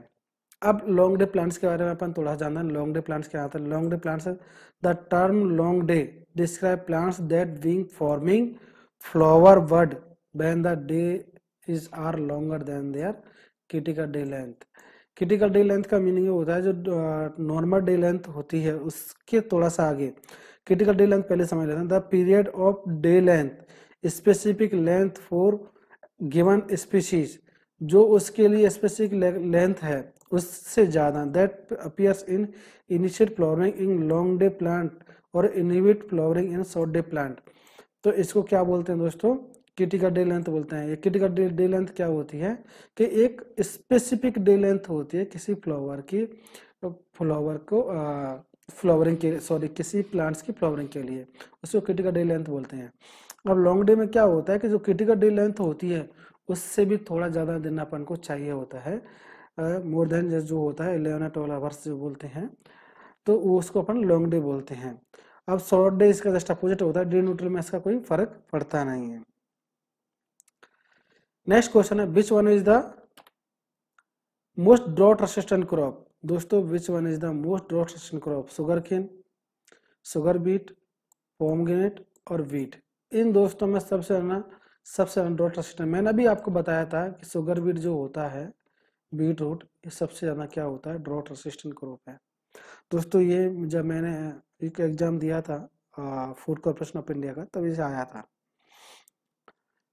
अब लॉन्ग डे प्लांट्स के बारे में अपन थोड़ा जानना है लॉन्ग डे प्लांट्स क्या आता है long day plants the term long day describe plants that विंग forming flower word when the day is are longer than their critical day length critical day length का मीनिंग होता है जो नॉर्मल डे लेंथ होती है उसके थोड़ा सा आगे क्रिटिकल डे लेंथ पहले समझ लेते हैं the period of day length specific length for given species जो उसके लिए स्पेसिफिक लेंथ है उससे ज़्यादा that appears in initial flowering in long day plant और inhibit flowering in short day plant तो इसको क्या बोलते हैं दोस्तों किटिका डे लेंथ बोलते हैं ये किटिका डे लेंथ क्या होती है कि एक स्पेसिफिक डे लेंथ होती है किसी फ्लावर की फ्लावर को फ्लावरिंग के सॉरी किसी प्लांट्स की फ्लावरिंग के लिए उसको किटिका डे लेंथ बोलते हैं अब लॉन्ग डे में क्या होता है कि जो किटिका डे लेंथ होती है उससे भी थोड़ा ज़्यादा दिन अपन को चाहिए होता है मोर देन जो होता है इलेवन या ट्वेल्व आवर्स जो बोलते हैं तो उसको अपन लॉन्ग डे बोलते हैं अब शॉर्ट डे इसका जस्ट अपोजिट होता है डे न्यूट्रल में इसका कोई फर्क पड़ता नहीं है नेक्स्ट क्वेश्चन है which one is the most drought resistant crop दोस्तों which one is the most drought resistant crop sugarcane sugar beet pomegranate और वीट इन दोस्तों में सबसे ज्यादा सबसे अनडोटा सिस्टम मैंने अभी आपको बताया था कि सुगर बीट जो होता है बीट रूट ये सबसे ज़्यादा क्या होता है ड्रॉट रसिस्टेंट क्रॉप है दोस्तों ये जब मैंने एक एग्ज़ाम दिया था फूड कॉरपोरेशन ऑफ इंडिया का तब इसे आया था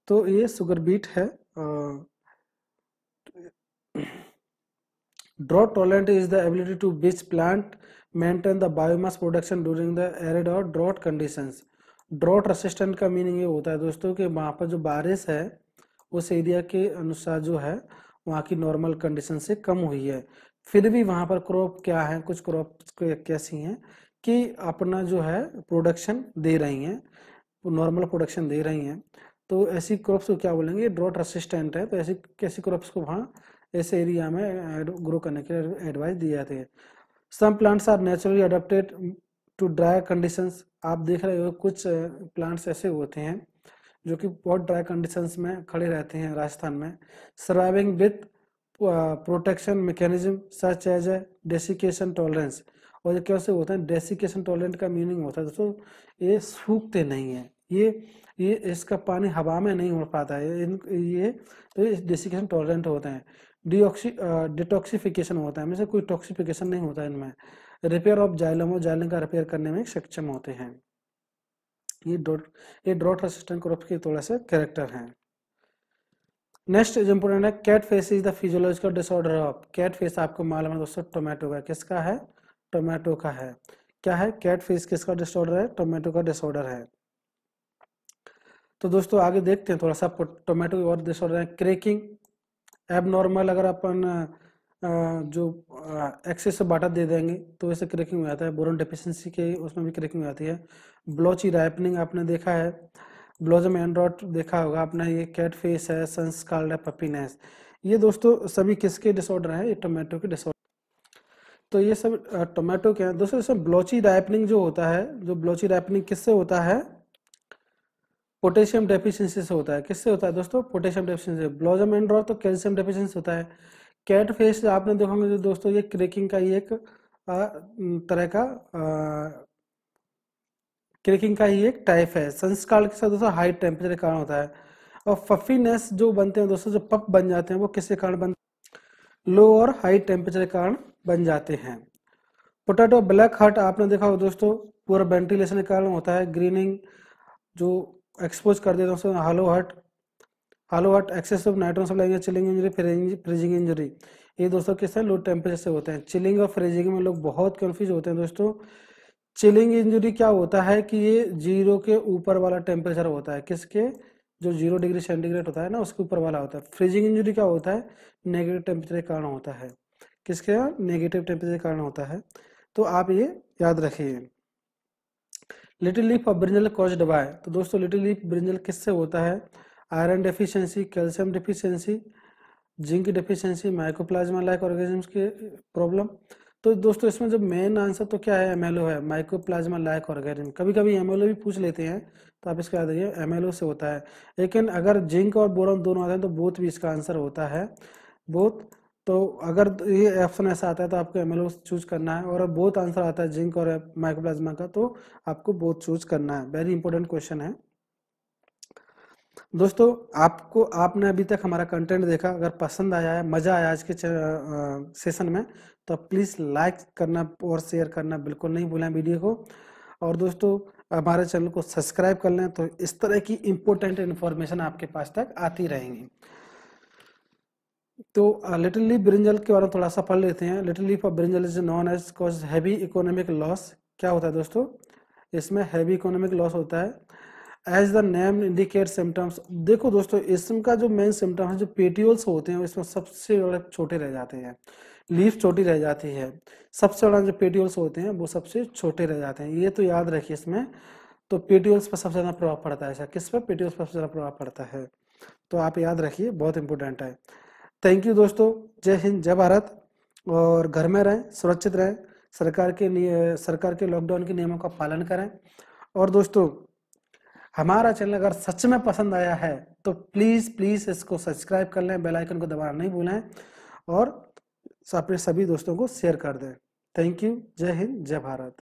तो ये सुगर बीट है drought tolerance is the ability to each plant maintain the biomass production during the arid और ड्रॉट कंडीशंस ड्रॉट रेसिस्टेंट का मीनिंग ये होता है दोस्तों कि वहाँ पर जो बारिश है उस एरिया के अनुसार जो है वहाँ की नॉर्मल कंडीशन से कम हुई है फिर भी वहाँ पर क्रॉप क्या है कुछ क्रॉप कैसी हैं कि अपना जो है प्रोडक्शन दे रही हैं नॉर्मल प्रोडक्शन दे रही हैं तो ऐसी क्रॉप्स को क्या बोलेंगे ड्रॉट रेसिस्टेंट है तो ऐसी कैसी क्रॉप्स को वहाँ ऐसे एरिया में ग्रो करने के लिए एडवाइस दिए जाते हैं some plants are naturally adopted to dry conditions आप देख रहे हो कुछ प्लांट्स ऐसे होते हैं जो कि बहुत ड्राई कंडीशंस में खड़े रहते हैं राजस्थान में surviving with protection mechanism such as a desiccation tolerance और ये कैसे होता है डेसिकेशन टॉलरेंट का मीनिंग होता है दोस्तों ये सूखते नहीं है ये ये इसका पानी हवा में नहीं उड़ पाता है इन ये तो डिसिकेशन टॉलरेंट होते हैं डिऑक्सी डिटॉक्सीफिकेशन होता है इनमें कोई टॉक्सीफिकेशन नहीं होता इनमें रिपेयर ऑफ जाइलम और जाइलम का रिपेयर करने में सक्षम होते हैं ये डॉट ये ड्रॉट रेसिस्टेंट क्रॉप के थोड़ा सा कैरेक्टर हैं नेक्स्ट इज इम्पोर्टेंट है cat face is the physiological disorder of cat face आपको मालूम है दोस्तों टोमेटो का किसका है टोमेटो का है क्या है कैट फेस किसका डिसऑर्डर है टोमेटो का डिसऑर्डर है तो दोस्तों आगे देखते हैं थोड़ा सा टोमेटो और देश और क्रेकिंग एब नॉर्मल अगर अपन जो एक्सेस से बाटा दे देंगे तो वैसे क्रेकिंग हो जाता है बोरन डेफिशिएंसी के उसमें भी क्रेकिंग हो जाती है ब्लॉची राइपनिंग आपने देखा है में एंड्रॉट देखा होगा आपने ये कैट फेस है संस्कार्ड है पपीनेस ये दोस्तों सभी किसके डिसऑर्डर हैं ये टोमेटो के डिसऑर्डर तो ये सब टोमेटो के हैं दोस्तों इसमें ब्लॉची राइपनिंग जो होता है जो ब्लॉची राइपनिंग किससे होता है पोटेशियम डेफिशिएंसी से होता है किससे होता है दोस्तों पोटेशियम डेफिशिएंसी ब्लॉजम एंड्रॉर तो कैल्शियम डेफिशिएंसी होता है कैट फेस आपने देखा होगा दोस्तों ये क्रेकिंग का ही एक तरह का आ, क्रेकिंग का ही एक टाइप है संस्कार के साथ दोस्तों हाई टेम्परेचर के कारण होता है और फफीनेस जो बनते हैं दोस्तों जो पप बन जाते हैं वो किसके कारण बनते लो और हाई टेम्परेचर के कारण बन जाते हैं पोटैटो ब्लैक हार्ट आपने देखा होगा दोस्तों पूरा वेंटिलेशन के कारण होता है ग्रीनिंग जो एक्सपोज कर देता हूँ हालो heart hollow heart excessive nitrogen supply chilling injury freezing injury ये दोस्तों किस लो टेम्परेचर से होते हैं चिलिंग और फ्रीजिंग में लोग बहुत कन्फ्यूज होते हैं दोस्तों चिलिंग इंजरी क्या होता है कि ये जीरो के ऊपर वाला टेम्परेचर होता है किसके जो जीरो डिग्री सेंटीग्रेड होता है ना उसके ऊपर वाला होता है फ्रीजिंग इंजरी क्या होता है नेगेटिव टेम्परेचर के कारण होता है किसके नेगेटिव टेम्परेचर के कारण होता है तो आप ये याद रखिए लिटिल लीफ और ब्रिंजल कॉज डबाए तो दोस्तों लिटिल लीफ ब्रिंजल किससे होता है iron deficiency calcium deficiency zinc deficiency mycoplasma like organisms के प्रॉब्लम तो दोस्तों इसमें जब मेन आंसर तो क्या है एमएलओ है प्लाज्मा लाइक ऑर्गेनिज्म कभी कभी एमएलओ भी पूछ लेते हैं तो आप इसका याद रखिए एमएलओ से होता है लेकिन अगर जिंक और बोरॉन दोनों आते हैं तो बोथ भी इसका आंसर होता है बोथ तो अगर तो ये ऑप्शन ऐसा आता है तो आपको एमएलोस चूज करना है और अब बोथ आंसर आता है जिंक और माइक्रोप्लाज्मा का तो आपको बोथ चूज करना है वेरी इंपॉर्टेंट क्वेश्चन है दोस्तों आपको आपने अभी तक हमारा कंटेंट देखा अगर पसंद आया है मज़ा आया आज के सेशन में तो प्लीज़ लाइक करना और शेयर करना बिल्कुल नहीं भूलें वीडियो को और दोस्तों हमारे चैनल को सब्सक्राइब कर लें तो इस तरह की इंपॉर्टेंट इन्फॉर्मेशन आपके पास तक आती रहेंगी तो लिटिल लीफ ब्रिंजल के बारे में थोड़ा सा पढ़ लेते हैं little leaf of brinjal is known as cause heavy economic loss क्या होता है दोस्तों इसमें हैवी इकोनॉमिक लॉस होता है as the name indicate symptoms देखो दोस्तों इसम का जो मेन सिम्टम है जो पेटियोल्स होते हैं इसमें सबसे बड़े छोटे रह जाते हैं लीफ छोटी रह जाती है सबसे बड़ा जो पेटियोल्स होते हैं वो सबसे छोटे रह जाते हैं ये तो याद रखिए इसमें तो पेटियोल्स पर सबसे ज़्यादा प्रभाव पड़ता है ऐसा किस पर पेटियोल्स पर सबसे ज़्यादा प्रभाव पड़ता है तो आप याद रखिए बहुत इंपॉर्टेंट है थैंक यू दोस्तों जय हिंद जय भारत और घर में रहें सुरक्षित रहें सरकार के सरकार के लॉकडाउन के नियमों का पालन करें और दोस्तों हमारा चैनल अगर सच में पसंद आया है तो प्लीज़ प्लीज़ इसको सब्सक्राइब कर लें बेल आइकन को दबाना नहीं भूलें और अपने सभी दोस्तों को शेयर कर दें थैंक यू जय हिंद जय भारत